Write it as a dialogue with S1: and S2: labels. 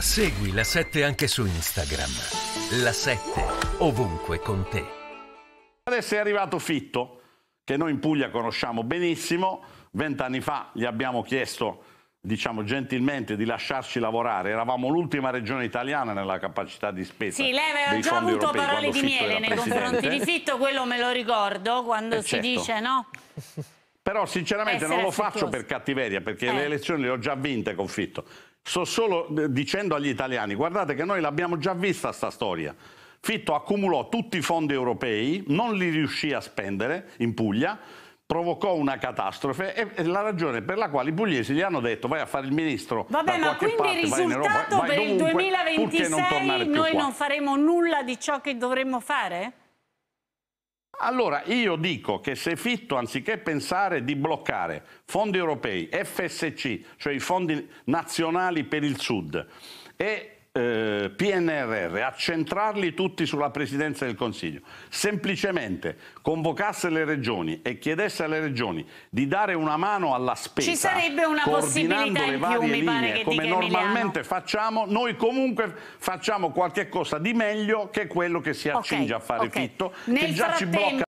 S1: Segui la 7 anche su Instagram. La 7 ovunque con te. Adesso è arrivato Fitto, che noi in Puglia conosciamo benissimo. Vent'anni fa gli abbiamo chiesto, diciamo gentilmente, di lasciarci lavorare. Eravamo l'ultima regione italiana nella capacità di spesa. Sì, lei aveva già avuto europei, parole di miele nei confronti di Fitto, quello me lo ricordo quando e eh, si certo. dice no. Però sinceramente Essere non lo affettuoso. faccio per cattiveria, perché eh. le elezioni le ho già vinte con Fitto Sto solo eh, dicendo agli italiani, guardate che noi l'abbiamo già vista sta storia. Fitto accumulò tutti i fondi europei, non li riuscì a spendere in Puglia, provocò una catastrofe e la ragione per la quale i pugliesi gli hanno detto vai a fare il ministro Vabbè, ma quindi parte, il risultato Europa, per dovunque, il 2026 non noi qua. non faremo nulla di ciò che dovremmo fare? Allora io dico che se Fitto, anziché pensare di bloccare fondi europei, FSC, cioè i fondi nazionali per il Sud, e eh, PNRR, a centrarli tutti sulla Presidenza del Consiglio, semplicemente convocasse le regioni e chiedesse alle regioni di dare una mano alla spesa, ci sarebbe una coordinando le varie più, linee come normalmente Emiliano. facciamo, noi comunque facciamo qualche cosa di meglio che quello che si accinge okay, a fare okay. fitto, Nel che già frattempo... ci blocca